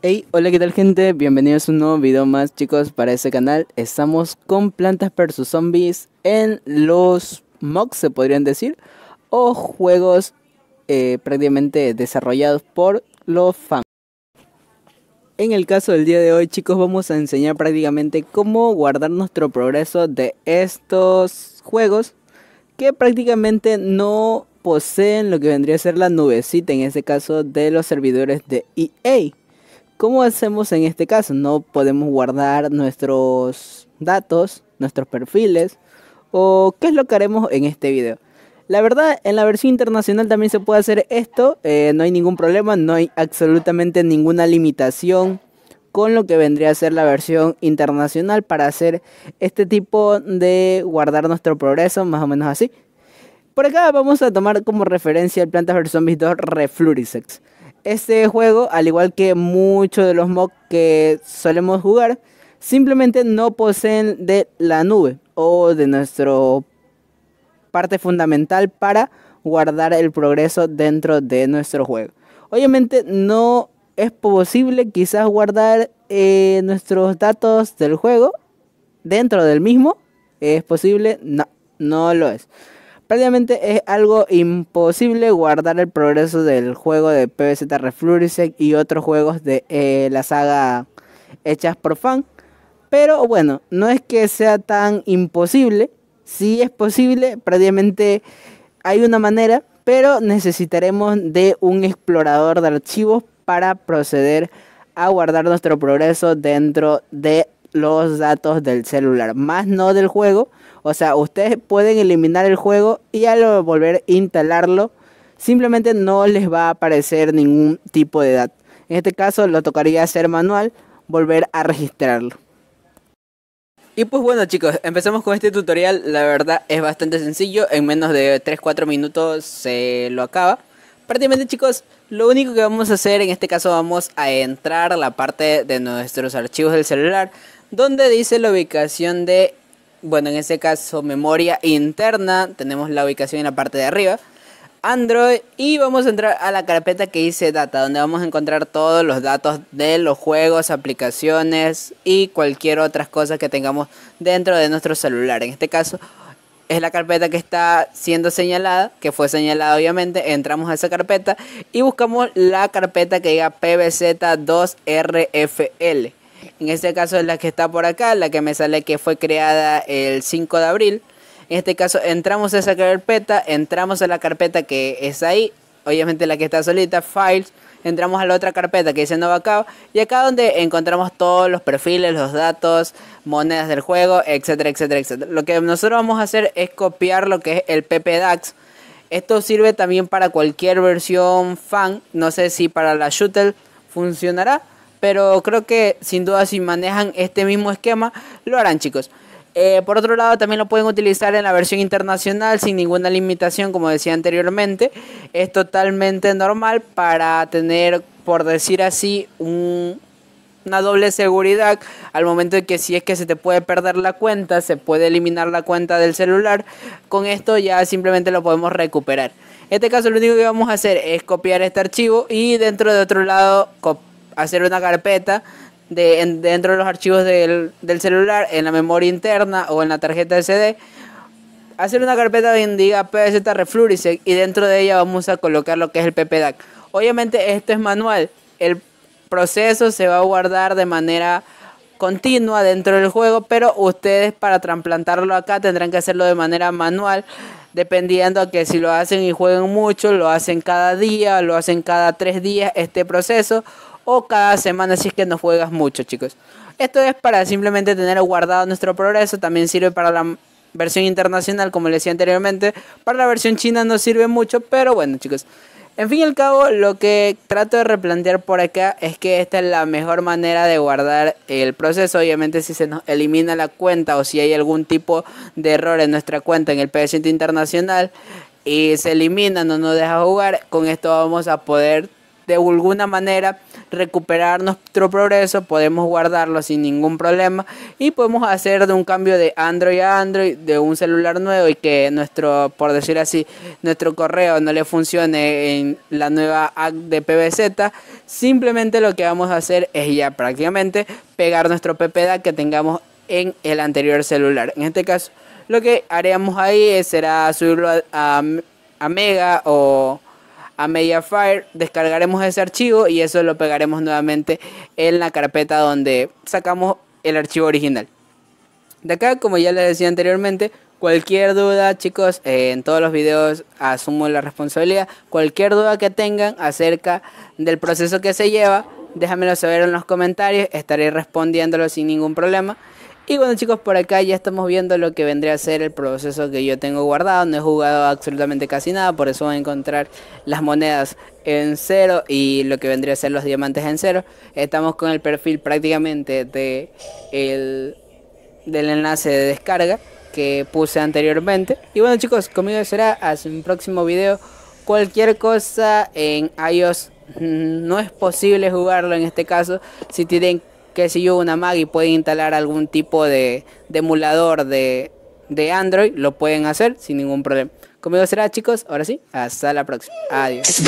Hey, hola, ¿qué tal gente? Bienvenidos a un nuevo video más, chicos, para este canal. Estamos con Plantas vs Zombies en los mocks, se podrían decir, o juegos eh, prácticamente desarrollados por los fans. En el caso del día de hoy, chicos, vamos a enseñar prácticamente cómo guardar nuestro progreso de estos juegos que prácticamente no poseen lo que vendría a ser la nubecita, en este caso de los servidores de EA. ¿Cómo hacemos en este caso? No podemos guardar nuestros datos, nuestros perfiles, o qué es lo que haremos en este video. La verdad, en la versión internacional también se puede hacer esto, eh, no hay ningún problema, no hay absolutamente ninguna limitación con lo que vendría a ser la versión internacional para hacer este tipo de guardar nuestro progreso, más o menos así. Por acá vamos a tomar como referencia el Plantas vs Zombies 2 Reflurisex. Este juego, al igual que muchos de los mods que solemos jugar, simplemente no poseen de la nube o de nuestra parte fundamental para guardar el progreso dentro de nuestro juego. Obviamente no es posible quizás guardar eh, nuestros datos del juego dentro del mismo. ¿Es posible? No, no lo es. Prácticamente es algo imposible guardar el progreso del juego de PvZ Reflurise y otros juegos de eh, la saga hechas por fan. Pero bueno, no es que sea tan imposible. Si es posible, prácticamente hay una manera, pero necesitaremos de un explorador de archivos para proceder a guardar nuestro progreso dentro de los datos del celular, más no del juego. O sea, ustedes pueden eliminar el juego y al volver a instalarlo, simplemente no les va a aparecer ningún tipo de dato. En este caso lo tocaría hacer manual, volver a registrarlo. Y pues bueno chicos, empezamos con este tutorial, la verdad es bastante sencillo, en menos de 3-4 minutos se lo acaba. Prácticamente chicos, lo único que vamos a hacer en este caso vamos a entrar a la parte de nuestros archivos del celular donde dice la ubicación de, bueno, en este caso memoria interna, tenemos la ubicación en la parte de arriba, Android y vamos a entrar a la carpeta que dice data, donde vamos a encontrar todos los datos de los juegos, aplicaciones y cualquier otra cosa que tengamos dentro de nuestro celular. En este caso es la carpeta que está siendo señalada, que fue señalada obviamente, entramos a esa carpeta y buscamos la carpeta que diga PBZ2RFL. En este caso es la que está por acá, la que me sale que fue creada el 5 de abril. En este caso entramos a esa carpeta, entramos a la carpeta que es ahí, obviamente la que está solita, files, entramos a la otra carpeta que dice Novacao y acá donde encontramos todos los perfiles, los datos, monedas del juego, etcétera, etcétera, etcétera. Lo que nosotros vamos a hacer es copiar lo que es el PPDAX. Esto sirve también para cualquier versión fan, no sé si para la Shuttle funcionará pero creo que sin duda si manejan este mismo esquema, lo harán chicos. Eh, por otro lado, también lo pueden utilizar en la versión internacional sin ninguna limitación, como decía anteriormente. Es totalmente normal para tener, por decir así, una doble seguridad al momento de que si es que se te puede perder la cuenta, se puede eliminar la cuenta del celular. Con esto ya simplemente lo podemos recuperar. En este caso lo único que vamos a hacer es copiar este archivo y dentro de otro lado copiar hacer una carpeta de, dentro de los archivos del, celular, en la memoria interna o en la tarjeta SD. Hacer una carpeta donde diga PZ y dentro de ella vamos a colocar lo que es el PPDAC. Obviamente esto es manual. El proceso se va a guardar de manera continua dentro del juego, pero ustedes para trasplantarlo acá tendrán que hacerlo de manera manual, dependiendo a que si lo hacen y jueguen mucho, lo hacen cada día, lo hacen cada tres días este proceso, o cada semana si es que no juegas mucho, chicos. Esto es para simplemente tener guardado nuestro progreso, también sirve para la versión internacional, como les decía anteriormente. Para la versión china no sirve mucho, pero bueno, chicos. En fin y al cabo, lo que trato de replantear por acá es que esta es la mejor manera de guardar el proceso. Obviamente, si se nos elimina la cuenta o si hay algún tipo de error en nuestra cuenta en el PDC internacional y se elimina, no nos deja jugar, con esto vamos a poder de alguna manera recuperar nuestro progreso, podemos guardarlo sin ningún problema y podemos hacer de un cambio de Android a Android, de un celular nuevo y que nuestro, por decir así, nuestro correo no le funcione en la nueva app de PBZ, simplemente lo que vamos a hacer es ya prácticamente pegar nuestro PPDA que tengamos en el anterior celular. En este caso, lo que haríamos ahí será subirlo a Mega o a Mediafire, descargaremos ese archivo y eso lo pegaremos nuevamente en la carpeta donde sacamos el archivo original. De acá, como ya les decía anteriormente, cualquier duda, chicos, eh, en todos los videos asumo la responsabilidad. Cualquier duda que tengan acerca del proceso que se lleva, déjamelo saber en los comentarios, estaré respondiéndolo sin ningún problema. Y bueno chicos, por acá ya estamos viendo lo que vendría a ser el proceso que yo tengo guardado. No he jugado absolutamente casi nada, por eso voy a encontrar las monedas en cero y lo que vendría a ser los diamantes en cero. Estamos con el perfil prácticamente de del enlace de descarga que puse anteriormente. Y bueno chicos, conmigo será hasta un próximo video. Cualquier cosa en iOS mm, no es posible jugarlo en este caso. Si tienen que si yo una Mac y pueden instalar algún tipo de, de emulador de, de Android, lo pueden hacer sin ningún problema. Conmigo será chicos, ahora sí, hasta la próxima. Adiós.